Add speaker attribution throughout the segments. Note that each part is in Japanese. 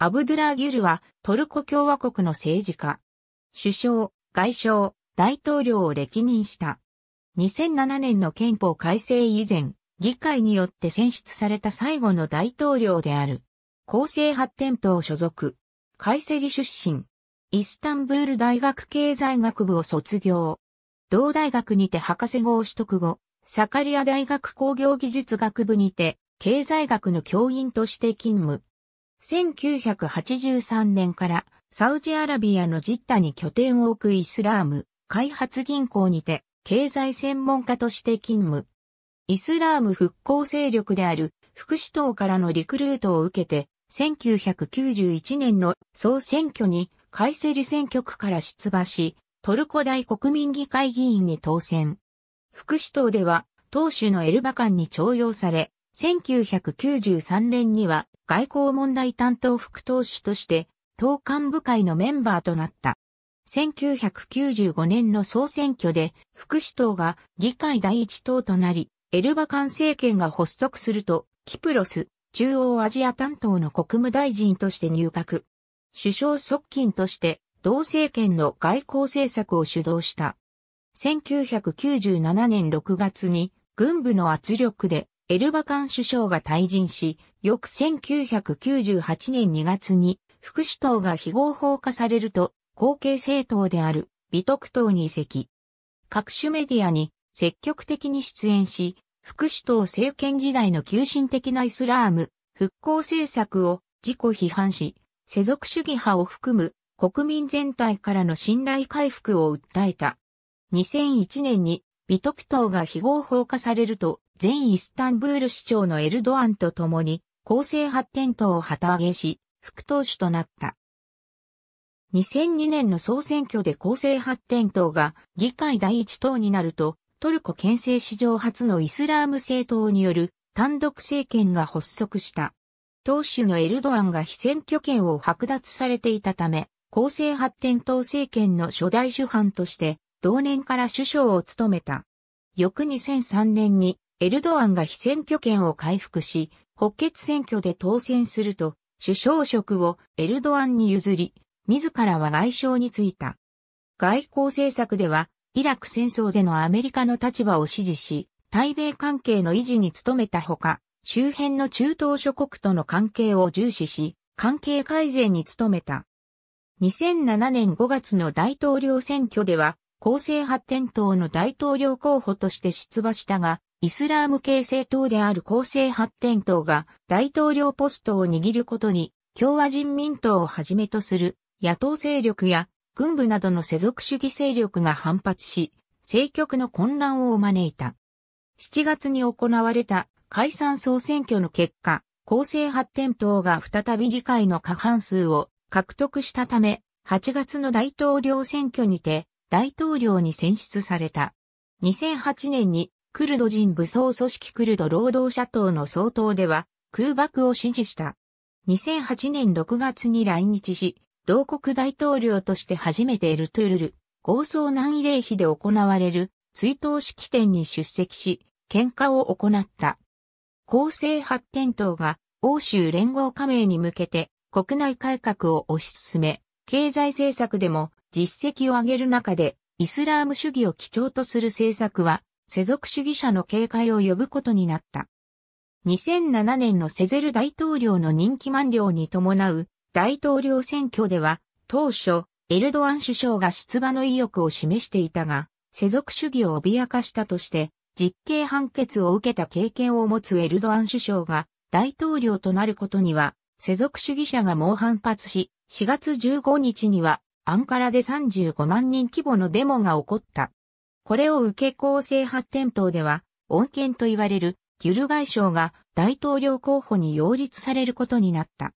Speaker 1: アブドゥラー・ギュルはトルコ共和国の政治家。首相、外相、大統領を歴任した。2007年の憲法改正以前、議会によって選出された最後の大統領である。厚生発展党所属。カイセリ出身。イスタンブール大学経済学部を卒業。同大学にて博士号を取得後、サカリア大学工業技術学部にて、経済学の教員として勤務。1983年からサウジアラビアのジッタに拠点を置くイスラーム開発銀行にて経済専門家として勤務。イスラーム復興勢力である福祉党からのリクルートを受けて1991年の総選挙にカイセリ選挙区から出馬し、トルコ大国民議会議員に当選。福祉党では、党首のエルバカンに徴用され、1993年には外交問題担当副党首として、党幹部会のメンバーとなった。1995年の総選挙で、副首党が議会第一党となり、エルバカン政権が発足すると、キプロス、中央アジア担当の国務大臣として入閣。首相側近として、同政権の外交政策を主導した。1997年6月に、軍部の圧力でエルバカン首相が退陣し、翌1998年2月に副首党が非合法化されると、後継政党である美徳党に移籍。各種メディアに積極的に出演し、副首党政権時代の急進的なイスラーム、復興政策を自己批判し、世俗主義派を含む国民全体からの信頼回復を訴えた。2001年に美徳党が非合法化されると、前イスタンブール市長のエルドアンと共に構成発展党を旗揚げし、副党首となった。2002年の総選挙で構成発展党が議会第一党になると、トルコ憲政史上初のイスラーム政党による単独政権が発足した。党首のエルドアンが非選挙権を剥奪されていたため、公正発展党政権の初代主犯として、同年から首相を務めた。翌2003年にエルドアンが非選挙権を回復し、補欠選挙で当選すると、首相職をエルドアンに譲り、自らは外相に就いた。外交政策では、イラク戦争でのアメリカの立場を支持し、対米関係の維持に努めたほか、周辺の中東諸国との関係を重視し、関係改善に努めた。2007年5月の大統領選挙では、公正発展党の大統領候補として出馬したが、イスラーム系政党である公正発展党が大統領ポストを握ることに、共和人民党をはじめとする野党勢力や軍部などの世俗主義勢力が反発し、政局の混乱を招いた。7月に行われた解散総選挙の結果、公正発展党が再び議会の過半数を獲得したため、8月の大統領選挙にて大統領に選出された。2008年にクルド人武装組織クルド労働者党の総統では空爆を支持した。2008年6月に来日し、同国大統領として初めてエルトゥルル、合奏難慰霊碑で行われる追悼式典に出席し、喧嘩を行った。公正発展党が欧州連合加盟に向けて国内改革を推し進め、経済政策でも実績を上げる中でイスラーム主義を基調とする政策は世俗主義者の警戒を呼ぶことになった。2007年のセゼル大統領の任期満了に伴う大統領選挙では当初エルドアン首相が出馬の意欲を示していたが世俗主義を脅かしたとして実刑判決を受けた経験を持つエルドアン首相が大統領となることには世俗主義者が猛反発し4月15日にはアンカラで35万人規模のデモが起こった。これを受け構成発展党では、恩犬と言われるギュル外相が大統領候補に擁立されることになった。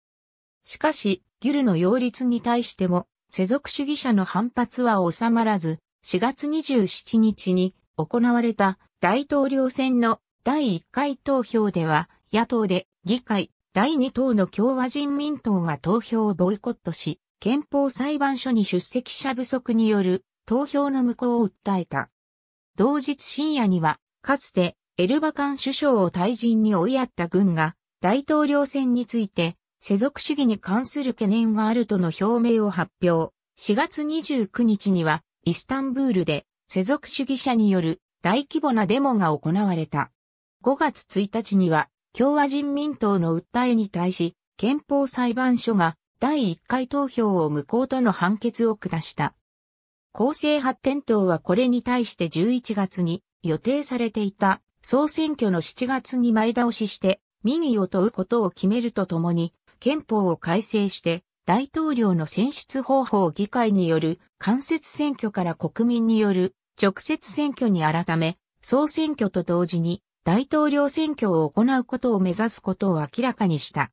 Speaker 1: しかし、ギュルの擁立に対しても、世俗主義者の反発は収まらず、4月27日に行われた大統領選の第1回投票では、野党で議会第2党の共和人民党が投票をボイコットし、憲法裁判所に出席者不足による投票の無効を訴えた。同日深夜には、かつてエルバカン首相を退陣に追いやった軍が、大統領選について、世俗主義に関する懸念があるとの表明を発表。4月29日には、イスタンブールで、世俗主義者による大規模なデモが行われた。5月1日には、共和人民党の訴えに対し、憲法裁判所が第1回投票を無効との判決を下した。厚生発展党はこれに対して11月に予定されていた総選挙の7月に前倒しして民意を問うことを決めるとともに憲法を改正して大統領の選出方法を議会による間接選挙から国民による直接選挙に改め総選挙と同時に大統領選挙を行うことを目指すことを明らかにした。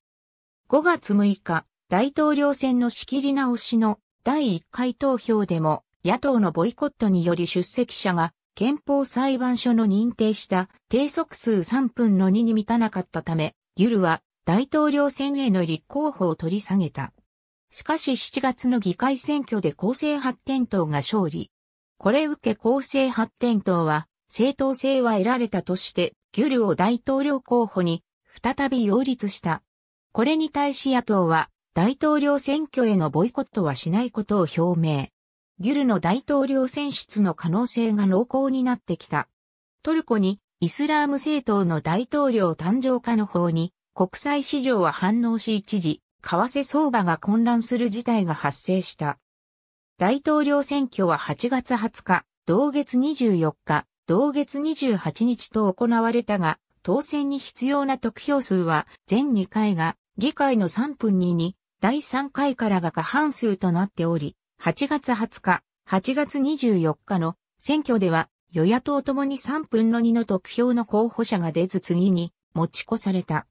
Speaker 1: 5月6日、大統領選の仕切り直しの第1回投票でも野党のボイコットにより出席者が憲法裁判所の認定した定速数3分の2に満たなかったため、ギュルは大統領選への立候補を取り下げた。しかし7月の議会選挙で公正発展党が勝利。これ受け公正発展党は正当性は得られたとして、ギュルを大統領候補に再び擁立した。これに対し野党は大統領選挙へのボイコットはしないことを表明。ギュルの大統領選出の可能性が濃厚になってきた。トルコにイスラーム政党の大統領誕生化の方に国際市場は反応し一時、為替相場が混乱する事態が発生した。大統領選挙は8月20日、同月24日、同月28日と行われたが、当選に必要な得票数は全2回が議会の3分に第3回からが過半数となっており、8月20日、8月24日の選挙では与野党ともに3分の2の得票の候補者が出ず次に持ち越された。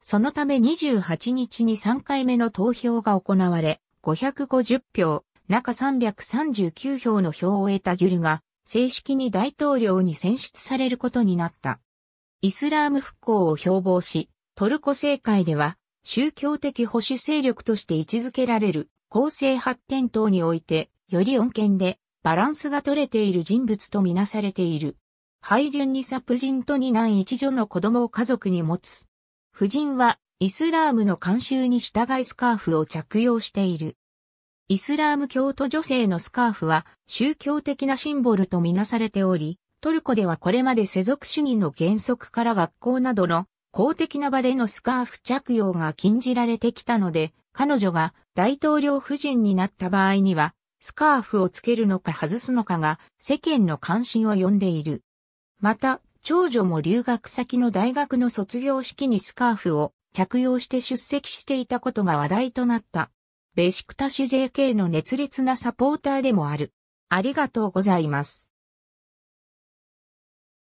Speaker 1: そのため28日に3回目の投票が行われ、550票、中339票の票を得たギュルが、正式に大統領に選出されることになった。イスラーム復興を標榜し、トルコ政界では、宗教的保守勢力として位置づけられる構成発展等において、より穏健で、バランスが取れている人物とみなされている。配慮にサプ人と二男一女の子供を家族に持つ。夫人は、イスラームの慣習に従いスカーフを着用している。イスラーム教徒女性のスカーフは宗教的なシンボルとみなされており、トルコではこれまで世俗主義の原則から学校などの公的な場でのスカーフ着用が禁じられてきたので、彼女が大統領夫人になった場合には、スカーフをつけるのか外すのかが世間の関心を呼んでいる。また、長女も留学先の大学の卒業式にスカーフを着用して出席していたことが話題となった。ベシクタシ JK の熱烈なサポーターでもある。ありがとうございます。